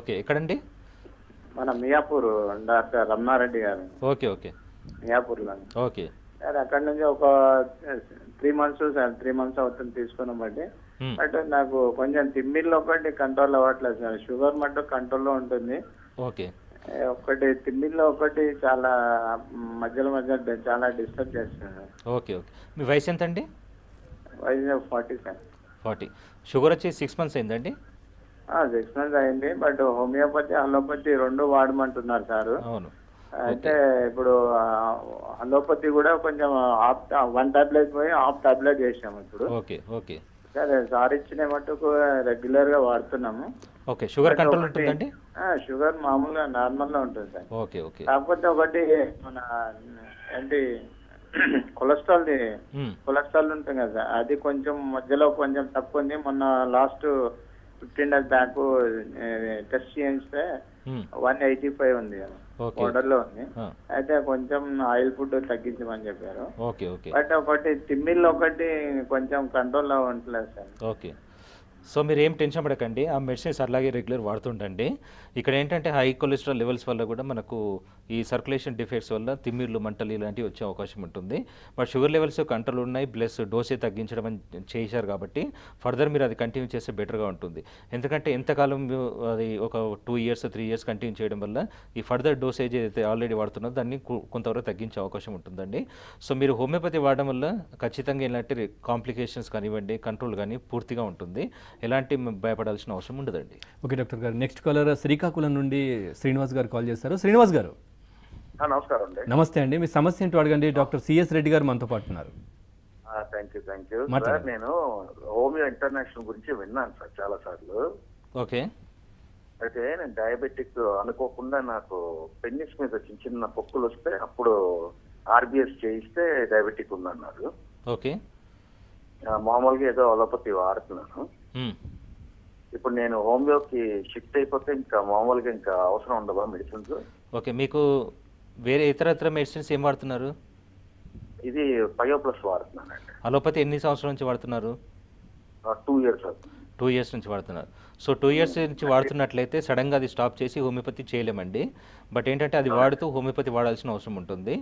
ఓకే ఎక్కడండి మన Miyapur doctor Ramana Reddy garu okay okay మియాపూర్లో ఓకే సార్ అక్కడ నుంచి ఒక three months sir three months అవుతుంది తీసుకున్నాం బట్టి Hmm. అంటే నాకు కొంచెం తిమ్మిళ్ళు ఒకటి కంట్రోల్ అవ్వట్లేదు సార్ షుగర్ మట్టు కంట్రోల్లో ఉంటుంది ఓకే ఒకటి తిమ్మిళ్ళు ఒకటి చాలా మధ్యలో మధ్య చాలా డిస్టర్బ్ చేస్తుంది ఓకే ఓకే మీ వయసు ఎంత అండి వయసు ఫార్టీ సార్ ఫార్టీ షుగర్ వచ్చి సిక్స్ మంత్స్ అయిందండి సిక్స్ మంత్స్ అయింది బట్ హోమియోపతి అలోపతి రెండు వాడమంటున్నారు సార్ అవును అయితే ఇప్పుడు అలోపతి కూడా కొంచెం ఆఫ్ వన్ టాబ్లెట్ పోయి హాఫ్ టాబ్లెట్ చేసాము ఇప్పుడు ఓకే ఓకే సార్ ఇచ్చిన మటుకు రెగ్యులర్ గా వాడుతున్నాము ఓకే షుగర్ కంట్రోల్ ఉంటుందండి షుగర్ మామూలుగా నార్మల్ గా ఉంటుంది సార్ ఓకే ఓకే కాకపోతే ఒకటి మన ఏంటి కొలెస్ట్రాల్ కొలెస్ట్రాల్ ఉంటుంది కదా అది కొంచెం మధ్యలో కొంచెం తక్కువ ఉంది మొన్న last fifteen days back test చేయిస్తే వన్ ఎయిటీ ఫైవ్ ఉంది కదా బోర్డర్ లో ఉంది అయితే కొంచెం ఆయిల్ ఫుడ్ తగ్గించమని చెప్పారు బట్ ఒకటి తిమ్మిళ్ళు ఒకటి కొంచెం కంట్రోల్ లో ఉండలేదు సార్ సో మీరు ఏం టెన్షన్ పడకండి ఆ మెడిసిన్స్ అలాగే రెగ్యులర్ వాడుతుండండి ఇక్కడ ఏంటంటే హై కొలెస్ట్రాల్ లెవెల్స్ వల్ల కూడా మనకు ఈ సర్కులేషన్ డిఫెక్ట్స్ వల్ల తిమ్మిర్లు మంటలు ఇలాంటివి వచ్చే అవకాశం ఉంటుంది బట్ షుగర్ లెవెల్స్ కంట్రోల్ ఉన్నాయి ప్లస్ డోసే తగ్గించడం చేశారు కాబట్టి ఫర్దర్ మీరు అది కంటిన్యూ చేస్తే బెటర్గా ఉంటుంది ఎందుకంటే ఎంతకాలం అది ఒక two years three years continue చేయడం వల్ల ఈ ఫర్దర్ డోసేజ్ ఏదైతే ఆల్రెడీ వాడుతున్నదో దాన్ని కొంతవరకు తగ్గించే అవకాశం ఉంటుందండి సో మీరు హోమియోపతి వాడడం వల్ల ఖచ్చితంగా ఇలాంటి కాంప్లికేషన్స్ కానివ్వండి కంట్రోల్ కానీ పూర్తిగా ఉంటుంది ఎలాంటి భయపడాల్సిన అవసరం ఉండదండి okay doctor garu next caller Srikakulam నుండి శ్రీనివాస్ గారు కాల్ చేస్తారు శ్రీనివాస్ గారు నమస్కారం నమస్తే అండి మీ సమస్య ఏంటో అడగండి డాక్టర్ సిఎస్ రెడ్డి గారు మనతో పాటు ఉన్నారు thank you thank you sir నేను హోమియో ఇంటర్నేషనల్ గురించి విన్నాను సార్ చాలా సార్లు ఓకే అయితే నేను డయాబెటిక్ అనుకోకుండా నాకు పెన్నిస్ మీద చిన్న చిన్న పొక్కులు వస్తే అప్పుడు ఆర్బిఎస్ చేయిస్తే డయాబెటిక్ ఉందన్నారు ఓకే మామూలుగా ఏదో అలోపతి వాడుతున్నాను ఇప్పుడు నేను హోమియోకి షిఫ్ట్ అయిపోతే ఇంకా మామూలుగా ఇంకా అవసరం ఉండవా మెడిసిన్స్ ఓకే మీకు వేరే ఇతర ఇతర మెడిసిన్స్ ఏం వాడుతున్నారు ఇది ఫైవ్ ప్లస్ వాడుతున్నాను అలోపతి ఎన్ని సంవత్సరాల నుంచి వాడుతున్నారు టూ ఇయర్స్ టూ ఇయర్స్ నుంచి వాడుతున్నారు సో టూ ఇయర్స్ నుంచి వాడుతున్నట్లయితే సడన్గా అది స్టాప్ చేసి హోమియోపతి చేయలేమండి బట్ ఏంటంటే అది వాడుతూ హోమియోపతి వాడాల్సిన అవసరం ఉంటుంది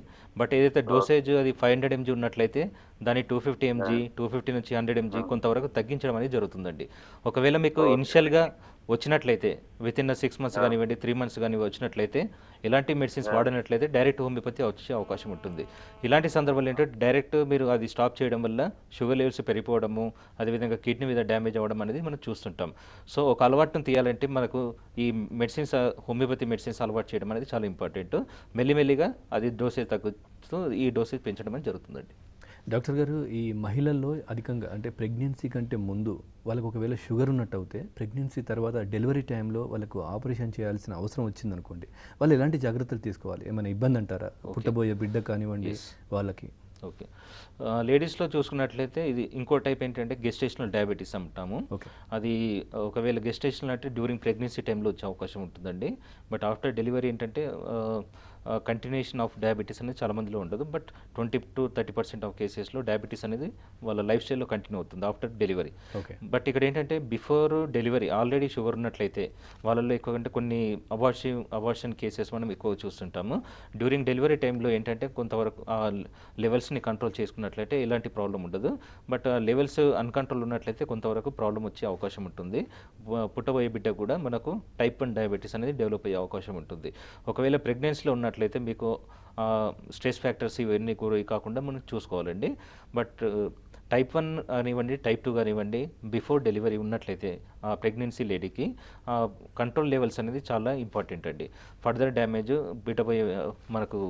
బట్ ఏదైతే డోసేజ్ అది ఫైవ్ హండ్రెడ్ ఎంజీ ఉన్నట్లయితే దాన్ని two fifty MG two fifty నుంచి హండ్రెడ్ ఎంజీ కొంతవరకు తగ్గించడం అనేది జరుగుతుందండి ఒకవేళ మీకు ఇనిషియల్గా వచ్చినట్లయితే విత్ ఇన్ సిక్స్ మంత్స్ కానివ్వండి త్రీ మంత్స్ కానీ వచ్చినట్లయితే ఇలాంటి మెడిసిన్స్ వాడినట్లయితే డైరెక్ట్ హోమియోపతి వచ్చే అవకాశం ఉంటుంది ఇలాంటి సందర్భాలు ఏంటంటే డైరెక్ట్ మీరు అది స్టాప్ చేయడం వల్ల షుగర్ లెవెల్స్ పెరిగిపోవడము అదేవిధంగా కిడ్నీ మీద డ్యామేజ్ అవ్వడం అనేది మనం చూస్తుంటాం సో ఒక అలవాటును తీయాలంటే మనకు ఈ మెడిసిన్స్ హోమియోపతి మెడిసిన్స్ అలవాటు చేయడం అనేది చాలా ఇంపార్టెంట్ మెల్లిమెల్లిగా అది డోసేజ్ తగ్గుతూ ఈ డోసేజ్ పెంచడం అనేది జరుగుతుందండి డాక్టర్ గారు ఈ మహిళల్లో అధికంగా అంటే ప్రెగ్నెన్సీ కంటే ముందు వాళ్ళకు ఒకవేళ షుగర్ ఉన్నట్టు అయితే ప్రెగ్నెన్సీ తర్వాత డెలివరీ టైంలో వాళ్ళకు ఆపరేషన్ చేయాల్సిన అవసరం వచ్చింది అనుకోండి వాళ్ళు ఎలాంటి జాగ్రత్తలు తీసుకోవాలి ఏమైనా ఇబ్బంది అంటారా పుట్టబోయే బిడ్డ కానివ్వండి వాళ్ళకి ఓకే లేడీస్లో చూసుకున్నట్లయితే ఇది ఇంకో టైప్ ఏంటంటే గెస్టేషనల్ డయాబెటీస్ అంటాము అది ఒకవేళ గెస్టేషనల్ అంటే డ్యూరింగ్ ప్రెగ్నెన్సీ టైంలో వచ్చే అవకాశం ఉంటుందండి బట్ ఆఫ్టర్ డెలివరీ ఏంటంటే కంటిన్యూషన్ ఆఫ్ డయాబెటీస్ అనేది చాలా మందిలో ఉండదు but twenty to thirty percent of కేసెస్లో డయాబెటీస్ అనేది వాళ్ళ లైఫ్ స్టైల్లో కంటిన్యూ అవుతుంది ఆఫ్టర్ డెలివరీ బట్ ఇక్కడ ఏంటంటే బిఫోర్ డెలివరీ ఆల్రెడీ షుగర్ ఉన్నట్లయితే వాళ్ళలో ఎక్కువ అంటే కొన్ని అబార్షన్ అబార్షన్ కేసెస్ మనం ఎక్కువ చూస్తుంటాము డ్యూరింగ్ డెలివరీ టైంలో ఏంటంటే కొంతవరకు ఆ లెవెల్స్ని కంట్రోల్ చేసుకున్నట్లయితే ఎలాంటి ప్రాబ్లం ఉండదు బట్ ఆ లెవెల్స్ అన్కంట్రోల్ ఉన్నట్లయితే కొంతవరకు ప్రాబ్లం వచ్చే అవకాశం ఉంటుంది పుట్టబోయే బిడ్డ కూడా మనకు టైప్ వన్ డయాబెటీస్ అనేది డెవలప్ అయ్యే అవకాశం ఉంటుంది ఒకవేళ ప్రెగ్నెన్సీలో ఉన్నట్లయితే ఉన్నట్లయితే మీకు స్ట్రెస్ ఫ్యాక్టర్స్ ఇవన్నీ కూడా కాకుండా మనం చూసుకోవాలండి బట్ టైప్ వన్ కానివ్వండి టైప్ టూ కానివ్వండి బిఫోర్ డెలివరీ ఉన్నట్లయితే ఆ ప్రెగ్నెన్సీ లేడీకి కంట్రోల్ లెవెల్స్ అనేది చాలా ఇంపార్టెంట్ అండి ఫర్దర్ డ్యామేజ్ బిడ్డపై మనకు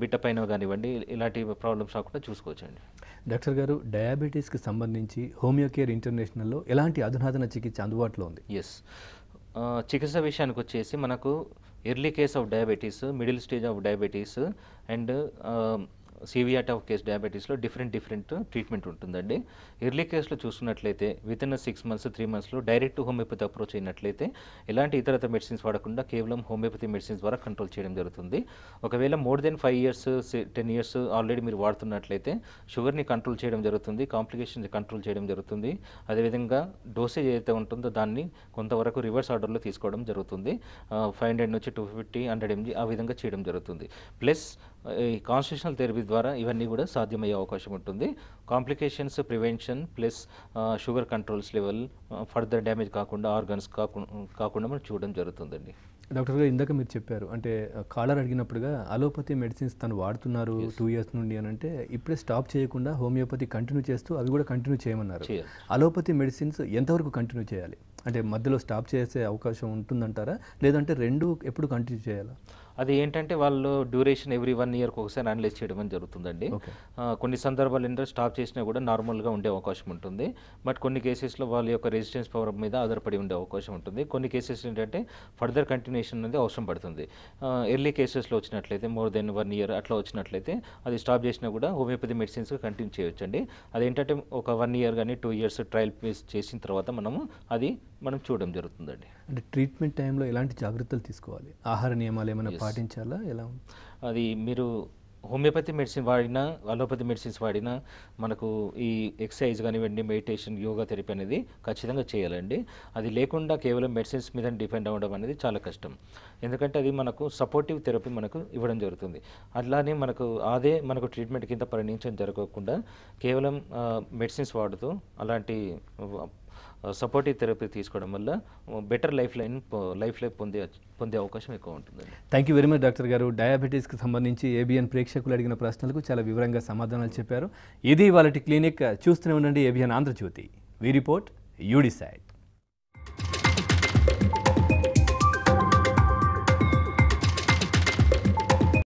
బిడ్డ పైన కానివ్వండి ఇలాంటి ప్రాబ్లమ్స్ రాకుండా చూసుకోవచ్చండి డాక్టర్ గారు డయాబెటీస్కి సంబంధించి కేర్ ఇంటర్నేషనల్లో ఎలాంటి అధునాతన చికిత్స అందుబాటులో ఉంది ఎస్ చికిత్స విషయానికి వచ్చేసి మనకు early case of diabetes, middle stage of diabetes and um, severe type of case diabetes lo different different uh, treatment untundandi early కేసులో చూసుకున్నట్లయితే within six months three మంత్స్లో డైరెక్ట్ హోమియోపతి అప్రోచ్ అయినట్లయితే ఎలాంటి ఇతరత medicines వాడకుండా కేవలం homeopathy medicines ద్వారా control చేయడం జరుగుతుంది ఒకవేళ more than five years ten years already మీరు వాడుతున్నట్లయితే షుగర్ని కంట్రోల్ చేయడం జరుగుతుంది కాంప్లికేషన్స్ కంట్రోల్ చేయడం జరుగుతుంది అదేవిధంగా డోసేజ్ ఏదైతే ఉంటుందో దాన్ని కొంతవరకు రివర్స్ ఆర్డర్లో తీసుకోవడం జరుగుతుంది ఫైవ్ హండ్రెడ్ నుంచి టూ ఫిఫ్టీ హండ్రెడ్ ఎంజీ ఆ విధంగా చేయడం జరుగుతుంది ప్లస్ ఈ కాన్స్టిట్యూషనల్ థెరపీ ద్వారా ఇవన్నీ కూడా సాధ్యమయ్యే అవకాశం ఉంటుంది complications prevention nutrition plus sugar controls level further damage కాకుండా ఆర్గన్స్ కాకుండా మనం చూడడం జరుగుతుందండి డాక్టర్ గారు ఇందాక మీరు చెప్పారు అంటే uh, కాలర్ అడిగినప్పుడుగా అలోపతి మెడిసిన్స్ తను వాడుతున్నారు టూ ఇయర్స్ నుండి అని అంటే ఇప్పుడే స్టాప్ చేయకుండా హోమియోపతి కంటిన్యూ చేస్తూ అవి కూడా కంటిన్యూ చేయమన్నారు అలోపతి మెడిసిన్స్ ఎంతవరకు కంటిన్యూ చేయాలి అంటే మధ్యలో స్టాప్ చేసే అవకాశం ఉంటుందంటారా లేదంటే రెండు ఎప్పుడు కంటిన్యూ చేయాలా అది ఏంటంటే వాళ్ళు డ్యూరేషన్ ఎవ్రీ వన్ ఇయర్కి ఒకసారి అనలైజ్ చేయడం అని జరుగుతుందండి కొన్ని సందర్భాలు ఏంటంటే స్టాప్ చేసినా కూడా నార్మల్గా ఉండే అవకాశం ఉంటుంది బట్ కొన్ని కేసెస్లో వాళ్ళ యొక్క రెసిస్టెన్స్ పవర్ మీద ఆధారపడి ఉండే అవకాశం ఉంటుంది కొన్ని కేసెస్ ఏంటంటే ఫర్దర్ కంటిన్యూషన్ అనేది అవసరం పడుతుంది ఎర్లీ కేసెస్లో వచ్చినట్లయితే మోర్ దెన్ వన్ ఇయర్ అట్లా వచ్చినట్లయితే అది స్టాప్ చేసినా కూడా హోమియోపతి మెడిసిన్స్ కంటిన్యూ చేయొచ్చండి అదేంటంటే ఒక వన్ ఇయర్ కానీ టూ ఇయర్స్ ట్రయల్ చేసిన తర్వాత మనము అది మనం చూడడం జరుగుతుందండి అంటే ట్రీట్మెంట్ టైంలో ఎలాంటి జాగ్రత్తలు తీసుకోవాలి ఆహార నియమాలు ఏమైనా పాటించాలా ఎలా అది మీరు హోమియోపతి మెడిసిన్ వాడినా అలోపతి మెడిసిన్స్ వాడినా మనకు ఈ ఎక్సర్సైజ్ కానివ్వండి మెడిటేషన్ యోగా థెరపీ అనేది ఖచ్చితంగా చేయాలండి అది లేకుండా కేవలం మెడిసిన్స్ మీద డిపెండ్ అవ్వడం అనేది చాలా కష్టం ఎందుకంటే అది మనకు సపోర్టివ్ థెరపీ మనకు ఇవ్వడం జరుగుతుంది అట్లానే మనకు అదే మనకు ట్రీట్మెంట్ కింద పరిణించడం జరగకుండా కేవలం మెడిసిన్స్ వాడుతూ అలాంటి సపోర్టివ్ థెరపీ తీసుకోవడం వల్ల better life line life life పొందే పొందే అవకాశం ఎక్కువ ఉంటుంది thank you very much doctor garu డయాబెటీస్కి సంబంధించి ఏబిఎన్ ప్రేక్షకులు అడిగిన ప్రశ్నలకు చాలా వివరంగా సమాధానాలు చెప్పారు ఇది వాళ్ళ క్లినిక్ చూస్తూనే ఉండండి ఏబిఎన్ ఆంధ్రజ్యోతి వీ రిపోర్ట్ యూడిసైడ్